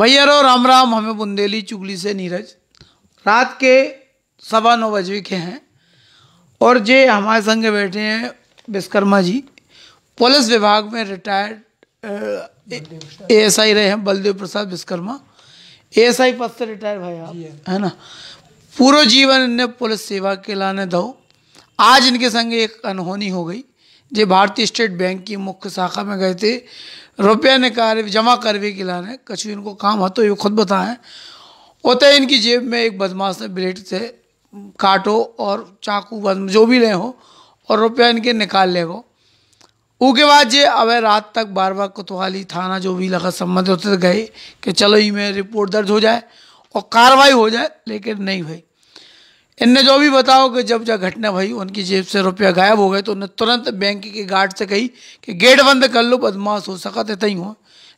भैया रो राम राम हमें बुंदेली चुगली से नीरज रात के सवा नौ बजे के हैं और जे हमारे संग बैठे हैं विश्वकर्मा जी पुलिस विभाग में रिटायर्ड एस आई रहे हैं बलदेव प्रसाद विश्वकर्मा एस आई पद से रिटायर भाई आप है ना पूरा जीवन इनने पुलिस सेवा के लाने दो आज इनके संग एक अनहोनी हो गई जे भारतीय स्टेट बैंक की मुख्य शाखा में गए थे रुपया निकाल जमा करवे के लाने कछु इनको काम तो ये खुद बताएं होते इनकी जेब में एक बदमाश ने ब्लेड से काटो और चाकू जो भी ले हो और रुपया इनके निकाल ले गो उसके बाद जे अब रात तक बार बार कोतवाली थाना जो भी लगा संबंधित होते गए कि चलो ये में रिपोर्ट दर्ज हो जाए और कार्रवाई हो जाए लेकिन नहीं भाई इनने जो भी बताओ कि जब जब घटना भाई उनकी जेब से रुपया गायब हो गए तो उन्हें तुरंत बैंक के गार्ड से कही कि गेट बंद कर लो बदमाश हो सका तो तई हुआ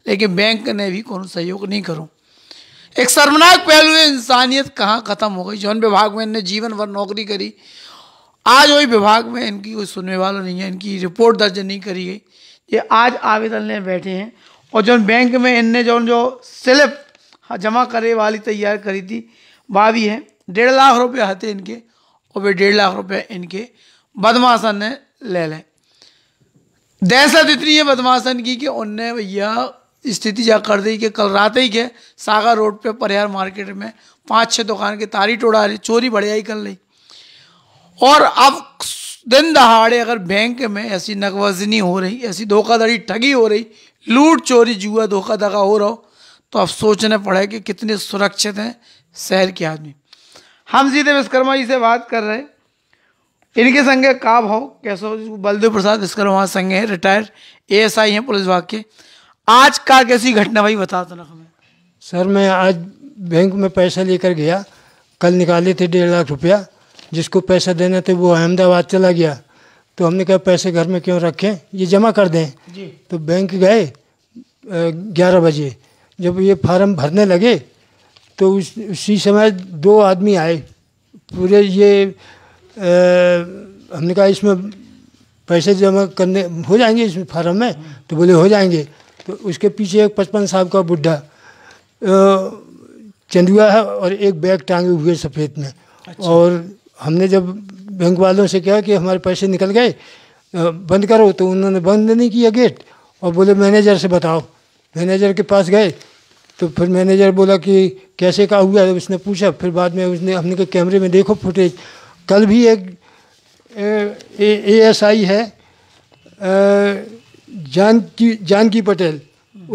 लेकिन बैंक ने भी को सहयोग नहीं करो एक शर्मनाक पहलू है इंसानियत कहाँ ख़त्म हो गई जौन विभाग में इनने जीवन भर नौकरी करी आज वही विभाग में इनकी कोई सुनने वाला नहीं है इनकी रिपोर्ट दर्ज नहीं करी गई ये आज आवेदन लेने बैठे हैं और जो बैंक में इनने जो जो स्लिप जमा करे वाली तैयार करी थी वह भी है डेढ़ लाख रुपये हते इनके और वे डेढ़ लाख रुपये इनके बदमाशन ने ले लें दहशत इतनी है बदमाशन की कि उनने यह स्थिति जा कर दी कि कल रात ही के सागर रोड पे परिहार मार्केट में पाँच छः दुकान की तारी टोड़ा रही चोरी बढ़ियाई कर ली और अब दिन दहाड़े अगर बैंक में ऐसी नकवजनी हो रही ऐसी धोखाधड़ी ठगी हो रही लूट चोरी जुआ धोखा धगा हो रहा हो तो अब सोचना पड़े कि कितने सुरक्षित हैं शहर के आदमी हम सीधे विश्वकर्मा जी से बात कर रहे हैं इनके संगे काब हो कैसो बलदेव प्रसाद विश्वकर्मा संगे हैं रिटायर्ड एएसआई हैं पुलिस विभाग के आज का कैसी घटना भाई बता दो ना हमें सर मैं आज बैंक में पैसा लेकर गया कल निकाले थे डेढ़ लाख रुपया जिसको पैसा देना थे वो अहमदाबाद चला गया तो हमने कहा पैसे घर में क्यों रखें ये जमा कर दें जी। तो बैंक गए ग्यारह बजे जब ये फार्म भरने लगे तो उस उसी समय दो आदमी आए पूरे ये आ, हमने कहा इसमें पैसे जमा करने हो जाएंगे इस फार्म में तो बोले हो जाएंगे तो उसके पीछे एक पचपन साहब का बुढ़ा चंदुआ है और एक बैग टांगे हुए सफ़ेद में अच्छा। और हमने जब बैंक वालों से कहा कि हमारे पैसे निकल गए बंद करो तो उन्होंने बंद नहीं किया गेट और बोले मैनेजर से बताओ मैनेजर के पास गए तो फिर मैनेजर बोला कि कैसे का हुआ है उसने पूछा फिर बाद में उसने हमने कहा कैमरे में देखो फुटेज कल भी एक ए एस आई है जानकी जानकी पटेल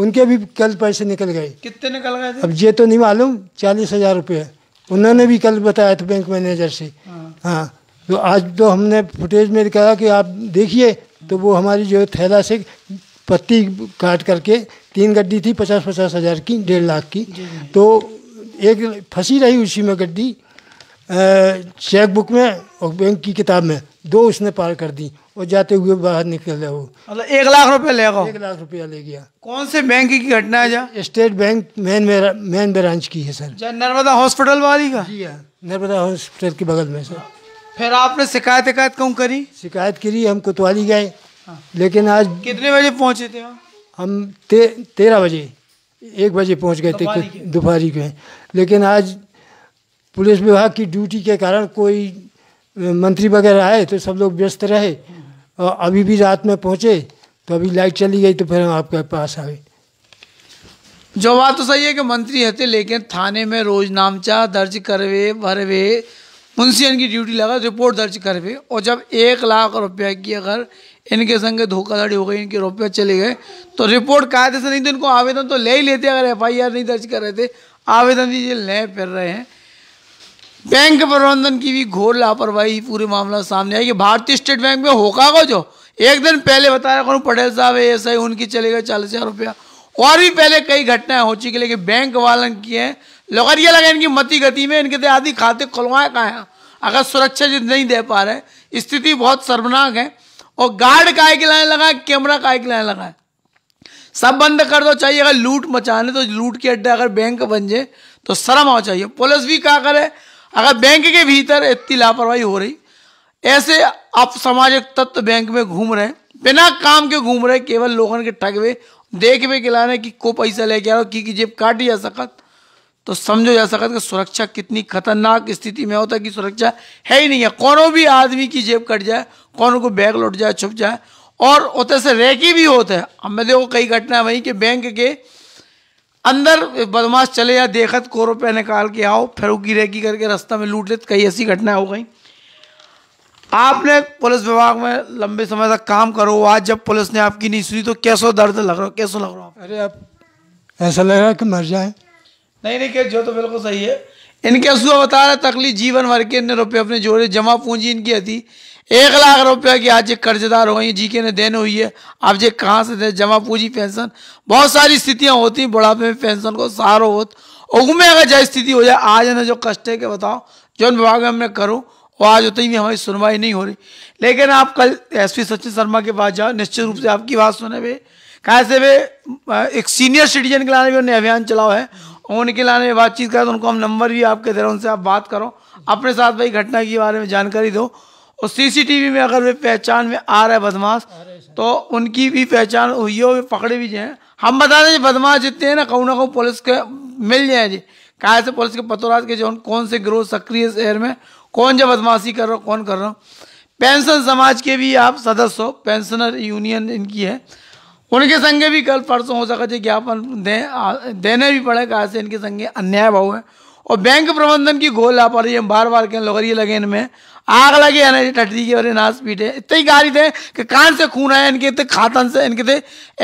उनके भी कल पैसे निकल गए कितने निकल गए थे? अब ये तो नहीं मालूम चालीस हज़ार रुपये उन्होंने भी कल बताया था बैंक मैनेजर से हाँ, हाँ तो आज तो हमने फुटेज में कहा कि आप देखिए तो वो हमारी जो थैला से पत्ती काट करके तीन गड्डी थी पचास पचास हज़ार की डेढ़ लाख की तो एक फंसी रही उसी में गड्डी चेक बुक में और बैंक की किताब में दो उसने पार कर दी और जाते हुए बाहर निकल रहे वो मतलब एक लाख रुपया ले गया एक लाख रुपया ले गया कौन से बैंक की घटना है जहाँ state bank main main branch की है सर नर्मदा हॉस्पिटल वाली का जी हाँ नर्मदा हॉस्पिटल के बगल में सर फिर आपने शिकायत शिकायत क्यों करी शिकायत करी हम कोतवाली गए हाँ। लेकिन आज कितने बजे पहुंचे थे हम ते, तेरह बजे एक बजे पहुंच गए थे दोपहरी के लेकिन आज पुलिस विभाग की ड्यूटी के कारण कोई मंत्री वगैरह आए तो सब लोग व्यस्त रहे और अभी भी रात में पहुंचे तो अभी लाइट चली गई तो फिर हम आपके पास आए जो बात तो सही है कि मंत्री हते लेकिन थाने में रोज नामचा दर्ज करवे भरवे मुंशियन की ड्यूटी लगा रिपोर्ट दर्ज करवे और जब एक लाख रुपया की अगर इनके संग धोखाधड़ी हो गई इनके रुपये चले गए तो रिपोर्ट कायदे से नहीं तो इनको आवेदन तो ले ही लेते अगर एफ नहीं दर्ज कर रहे थे आवेदन दीजिए ले फिर रहे हैं बैंक प्रबंधन की भी घोर लापरवाही पूरे मामला सामने आई कि भारतीय स्टेट बैंक में होगा को जो एक दिन पहले बताया करूँ पटेल साहब एस आई उनकी चले गए चालीस हज़ार रुपया और भी पहले कई घटनाएं हो चुकी लेकिन बैंक वालन की हैं ये लगा इनकी मती गति में इनके तो आदि खाते खुलवाए कहाँ अगर सुरक्षा नहीं दे पा रहे स्थिति बहुत शर्मनाक है और गार्ड काय के लाइन लगा कैमरा काय के लाइन लगा सब बंद कर दो चाहिए अगर लूट मचाने तो लूट के अड्डे अगर बैंक बन जाए तो शर्म हो चाहिए पुलिस भी क्या करे अगर बैंक के भीतर इतनी लापरवाही हो रही ऐसे आप सामाजिक तत्व बैंक में घूम रहे हैं बिना काम के घूम रहे केवल लोगों के ठगवे देखवे के लाने की को पैसा लेके आ रहे हो की जेब काटी जा सकत तो समझो जा सकता कि सुरक्षा कितनी खतरनाक स्थिति में होता है कि सुरक्षा है ही नहीं है कौनों भी आदमी की जेब कट जाए कौन को बैग लौट जाए छुप जाए और उतर से रेकी भी होता है हमने देखो कई घटना वहीं कि बैंक के अंदर बदमाश चले या देखत को रुपये निकाल के आओ फिर रैकी रेकी करके रास्ता में लूट लेते कई ऐसी घटनाएं हो गई आपने पुलिस विभाग में लंबे समय तक काम करो आज जब पुलिस ने आपकी नहीं सुनी तो कैसो दर्द लग रहा हो कैसो लग रहा हो अरे आप ऐसा लग रहा है कि मर जाए नहीं नहीं कह जो तो बिल्कुल सही है इनके असूआ बता रहे तकलीफ जीवन भर के इन रुपये अपने जोड़े जमा पूंजी इनकी थी एक लाख रुपया की आज कर्जदार हो गई जी के ने देन हुई है आप जे कहाँ से दे जमा पूंजी पेंशन बहुत सारी स्थितियाँ होती हैं बुढ़ापे में पेंशन को सहारो होत उगमे अगर जय स्थिति हो जाए आज इन्हें जो कष्ट है के बताओ जो विभाग में हमने करूँ वो आज उतनी ही हमारी सुनवाई नहीं हो रही लेकिन आप कल एस पी सचिन शर्मा के पास जाओ निश्चित रूप से आपकी बात सुने वे कैसे वे एक सीनियर सिटीजन के लाने भी उन्हें अभियान चलाओ है उनके लाने बातचीत करें तो उनको हम नंबर भी आपके दे रहे उनसे आप बात करो अपने साथ भाई घटना के बारे में जानकारी दो और सीसीटीवी में अगर वे पहचान में आ रहा है बदमाश तो उनकी भी पहचान हुई हो पकड़े भी जाए हम बता दें बदमाश जितने ना कहूँ ना कहूँ पुलिस के मिल जाए जी कहा से पुलिस के पतोराज के जो कौन से ग्रोह सक्रिय शहर में कौन जो बदमाशी कर रहा हूँ कौन कर रहा हूँ पेंशन समाज के भी आप सदस्य हो पेंशनर यूनियन इनकी है उनके संगे भी कल परसों हो सका जी ज्ञापन दे, देने भी पड़े कहा से इनके संगे अन्याय भाव है और बैंक प्रबंधन की घोल ला पा रही है बार बार के लगे लगे इनमें आग लगे है ना टटरी के और नाश पीटे इतने गारी थे कि कान से खून आया इनके इतने खातन से इनके थे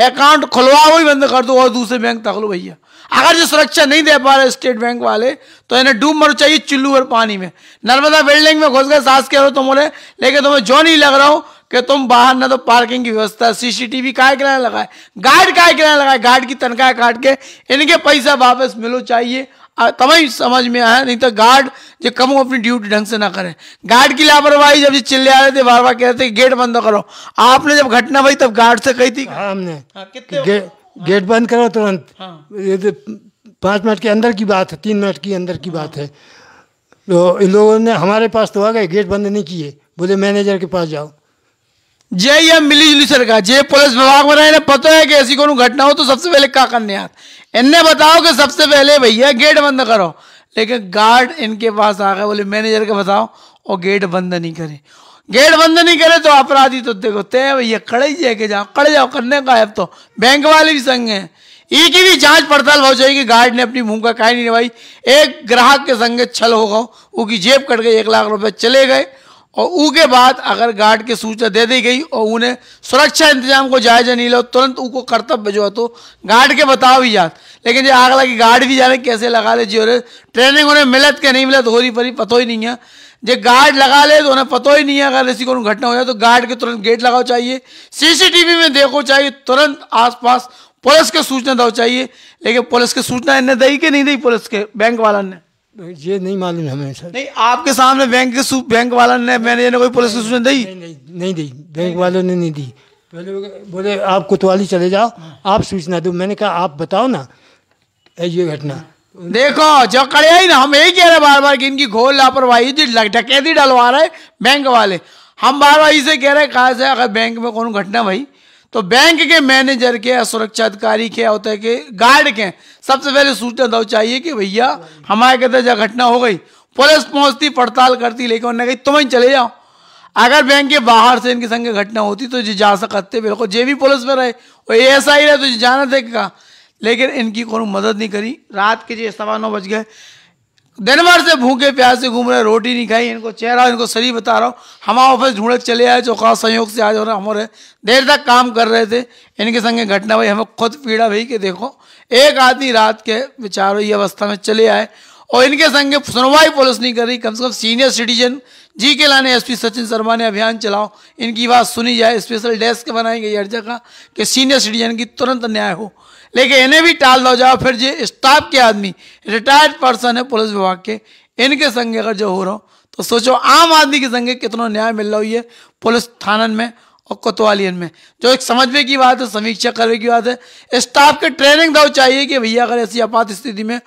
अकाउंट खुलवाओ ही बंद कर दो और दूसरे बैंक तक लो भैया अगर जो सुरक्षा नहीं दे पा रहे स्टेट बैंक वाले तो इन्हें डूब मर चाहिए चुल्लू और पानी में नर्मदा बिल्डिंग में घुस गए सास के हो तुम बोले लेकिन तुम्हें जो नहीं लग रहा हूँ कि तुम बाहर ना तो पार्किंग की व्यवस्था सीसीटीवी काय किराया लगाए गार्ड काय किराया लगाए गार्ड की तनख्वाह काट के इनके पैसा वापस मिलो चाहिए तभी समझ में आया नहीं तो गार्ड जो कम अपनी ड्यूटी ढंग से ना करें गार्ड की लापरवाही जब चिल्ले आ रहे थे बार बार कह रहे थे गेट बंद करो आपने जब घटना भाई तब गार्ड से कही थी हमने हाँ, गे, गेट बंद करो तुरंत हाँ। ये तो पाँच मिनट के अंदर की बात है तीन मिनट के अंदर की बात है तो इन लोगों ने हमारे पास तो आ गए गेट बंद नहीं किए बोले मैनेजर के पास जाओ जे या मिली जुली सरकार जे पुलिस विभाग में इन्हें पता है कि ऐसी कोई घटना हो तो सबसे पहले क्या करने आते इन्हें बताओ कि सबसे पहले भैया गेट बंद करो लेकिन गार्ड इनके पास आ गए बोले मैनेजर के बताओ और गेट बंद नहीं करे गेट बंद नहीं करे तो अपराधी तो देखो तय भैया कड़े ही जाके जाओ कड़े जाओ करने का है तो बैंक वाले भी संग हैं एक ही भी जांच पड़ताल हो जाएगी गार्ड ने अपनी का काहे नहीं निभाई एक ग्राहक के संग छल होगा उसकी जेब कट गई एक लाख रुपए चले गए और ऊ के बाद अगर गार्ड की सूचना दे दी गई और उन्हें सुरक्षा इंतजाम को जायजा नहीं लो तुरंत ऊ को कर्तव्य जो है तो गार्ड के बताओ भी जात लेकिन ये आग लगी गार्ड भी जाने कैसे लगा ले जी ट्रेनिंग उन्हें मिलत के नहीं मिलत होरी रही परी पतो ही नहीं है जो गार्ड लगा ले तो उन्हें पतो ही नहीं है अगर ऐसी कोई घटना हो जाए तो गार्ड के तुरंत गेट लगाओ चाहिए सीसीटीवी में देखो चाहिए तुरंत आसपास पुलिस के सूचना दो चाहिए लेकिन पुलिस की सूचना इन्हें दी कि नहीं दी पुलिस के बैंक वाला ने ये नहीं मालूम हमें सर नहीं आपके सामने बैंक के बैंक वाला ने मैनेजर ने कोई पुलिस की सूचना दी नहीं नहीं नहीं दी बैंक वालों ने नहीं दी पहले बोले आप कोतवाली चले जाओ आप सूचना दो मैंने कहा आप बताओ ना ये घटना देखो जो करे ही ना हम यही कह रहे बार बार कि इनकी घोल लापरवाही डकैती डलवा रहे बैंक वाले हम बार बार इसे कह रहे हैं कहा से अगर बैंक में कौन घटना भाई तो बैंक के मैनेजर के सुरक्षा अधिकारी के होते के गार्ड के सबसे पहले सूचना दो चाहिए कि भैया हमारे कहते जब घटना हो गई पुलिस पहुंचती पड़ताल करती लेकिन उन्होंने कही तुम ही चले जाओ अगर बैंक के बाहर से इनके संग घटना होती तो जी जा सकते बिल्कुल जे भी पुलिस में रहे वो ए एस आई रहे तो जी जाना देखेगा लेकिन इनकी कोई मदद नहीं करी रात के जी सवा नौ बज गए दिन भर से भूखे प्यासे घूम रहे रोटी नहीं खाई इनको चेहरा इनको शरीर बता रहा हूँ हमारा ऑफिस ढूंढे चले आए जो खास संयोग से आज हो रहा हमारे देर तक काम कर रहे थे इनके संगे घटना भाई हमें खुद पीड़ा भई के देखो एक आदमी रात के बेचारो ये अवस्था में चले आए और इनके संगे सुनवाई पुलिस नहीं कर रही कम से कम सीनियर सिटीजन जी के लाने एसपी सचिन शर्मा ने अभियान चलाओ इनकी बात सुनी जाए स्पेशल डेस्क बनाई गई हर जगह कि सीनियर सिटीजन की तुरंत न्याय हो लेकिन इन्हें भी टाल दो जाओ फिर जो स्टाफ के आदमी रिटायर्ड पर्सन है पुलिस विभाग के इनके संगे अगर जो हो रहा हो तो सोचो आम आदमी के संगे कितना न्याय मिल रहा है पुलिस थानन में और कोतवालियन में जो एक समझने की बात है समीक्षा करने की बात है स्टाफ के ट्रेनिंग दो चाहिए कि भैया अगर ऐसी आपात स्थिति में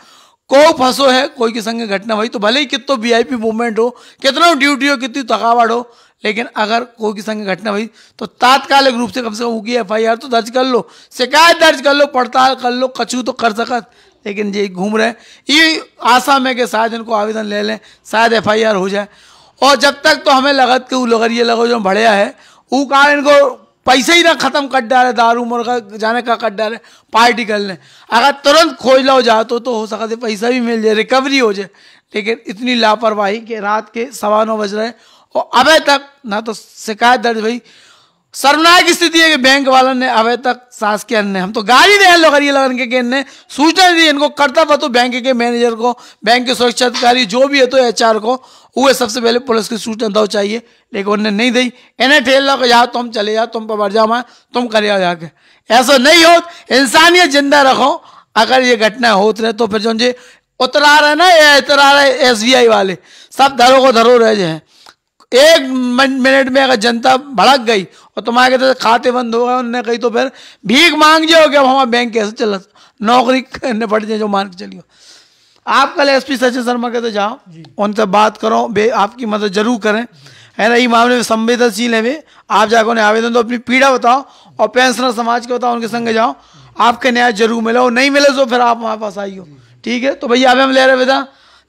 કોઈ ફસો હે કોઈ કે સંગે ઘટના ભઈ તો ભલે કિતતો વીઆઈપી મૂવમેન્ટ હો કિતના ડ્યુટીઓ કિતની તકાવાડો લેકિન અગર કોઈ કે સંગે ઘટના ભઈ તો તાત્કાલ ગ્રુપ સે કમસે કૂકી એફઆઈઆર તો દજ કર લો شکایت દજ કર લો પડતર કર લો કચુ તો કર સકત લેકિન જે ઘુમ રહે ઈ આસામે કે સાહજન કો આવિદન લે લે સાદ એફઆઈઆર હો જાય ઓર જબ તક તો હમે લગત કે ઉલગરીએ લગો જો બઢિયા હે ઉકા ઇનકો पैसे ही ना ख़त्म कर डाले दारू मुर्गा जाने का कट डाले पार्टी कर ले अगर तुरंत खोज लो जा तो हो सकता है पैसा भी मिल जाए रिकवरी हो जाए लेकिन इतनी लापरवाही कि रात के सवा नौ बज रहे और अब तक ना तो शिकायत दर्ज हुई शर्मनाक स्थिति है कि बैंक वालों ने अभी तक सास के अन्य हम तो गाली दे लोग ये लगन के इनने सूचना दी इनको कर्तव्य तो बैंक के मैनेजर को बैंक के सुरक्षा अधिकारी जो भी है तो एच को वह सबसे पहले पुलिस की सूचना दो चाहिए लेकिन उन्हें नहीं दी इन्हें ठेल लो कि तुम चले जाओ तुम पर जाओ मैं तुम कर जाके ऐसा नहीं हो इंसानियत जिंदा रखो अगर ये घटना हो रहे तो फिर जो उतरा रहे ना ये इतरा रहे एस वाले सब धरो को धरो रह जाए एक मिनट में अगर जनता भड़क गई और तुम्हारे कहते खाते बंद हो गए उन्होंने कही तो फिर भीख मांग जाओगे अब हमारा बैंक कैसे चल नौकरी निपट जाए जो मान के चलिए आप कल एस पी सचिन शर्मा कहते तो जाओ उनसे बात करो बे आपकी मदद जरूर करें है ना ये मामले में संवेदनशील है वे आप जाकर उन्हें आवेदन दो अपनी पीड़ा बताओ और पेंशनर समाज के बताओ उनके संग जाओ आपके न्याय जरूर मिले और नहीं मिले तो फिर आप हमारे पास आइयो ठीक है तो भैया अभी हम ले रहे विदा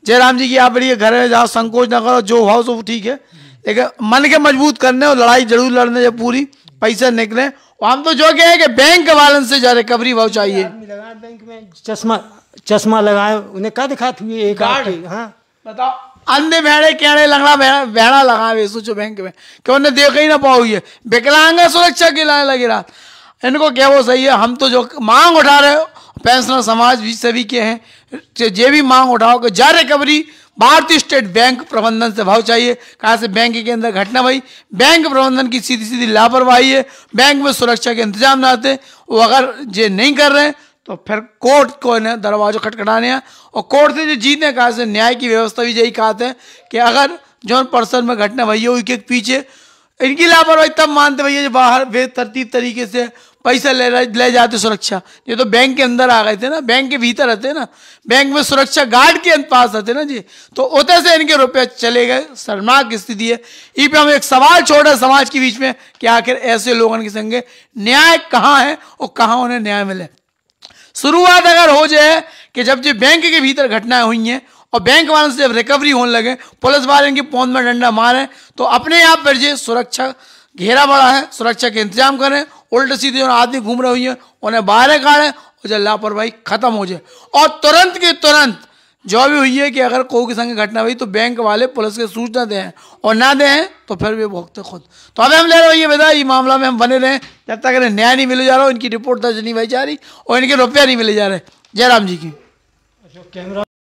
जयराम जी की आप बढ़िया घर में जाओ संकोच ना करो जो हुआ सो ठीक है लेकिन मन के मजबूत करने और लड़ाई जरूर लड़ने जब पूरी पैसे निकले और हम तो जो कहे कि बैंक वालन से जा रिकवरी भाव चाहिए चश्मा चश्मा लगाए उन्हें क्या दिखा थी एक कार्ड हाँ बताओ अन्य भेड़े केड़े लंगड़ा भेड़ा लगावे सोचो बैंक में कि उन्हें देख ही ना पाओ ये विकलांग सुरक्षा के लाने लगे रात इनको क्या वो सही है हम तो जो मांग उठा रहे हो पेंशनर समाज भी सभी के हैं जे भी मांग उठाओ कि जा रिकवरी भारतीय स्टेट बैंक प्रबंधन से भाव चाहिए कहाँ से बैंक के अंदर घटना भाई बैंक प्रबंधन की सीधी सीधी लापरवाही है बैंक में सुरक्षा के इंतजाम ना आते वो अगर ये नहीं कर रहे हैं तो फिर कोर्ट को इन्हें दरवाजों खटखटाने हैं और कोर्ट से जो जीतने कहा से न्याय की व्यवस्था भी यही कहते हैं कि अगर जो पर्सन में घटना भई है उनके पीछे इनकी लापरवाही तब मानते भैया जो बाहर बेतरतीब तरीके से पैसा ले ले जाते सुरक्षा ये तो बैंक के अंदर आ गए थे ना बैंक के भीतर रहते ना बैंक में सुरक्षा गार्ड के पास रहते ना जी तो उतर से इनके रुपये चले गए शर्मनाक स्थिति है ये पे हम एक सवाल छोड़ रहे समाज के बीच में कि आखिर ऐसे लोगों के संगे न्याय कहाँ है और कहाँ उन्हें न्याय मिले शुरुआत अगर हो जाए कि जब जो बैंक के भीतर घटनाएं हुई हैं और बैंक वालों से जब रिकवरी होने लगे पुलिस वाले इनकी पौध में डंडा मारें तो अपने आप पर जो सुरक्षा घेरा बढ़ा है सुरक्षा के इंतजाम करें उल्ट सीधे आदमी घूम रहे हुए उन्हें बाहर काड़े और जब लापरवाही खत्म हो जाए और तुरंत के तुरंत जो भी हुई है कि अगर कोई किसान संग घटना हुई तो बैंक वाले पुलिस के सूचना दें और ना दें तो फिर भी भोगते खुद तो अब हम ले रहे हो ये बेटा ये मामला में हम बने रहें जब तक इन्हें न्याय नहीं मिले जा रहा हो इनकी रिपोर्ट दर्ज नहीं भाई जा रही और इनके रुपया नहीं मिले जा रहे जयराम जी की कैमरा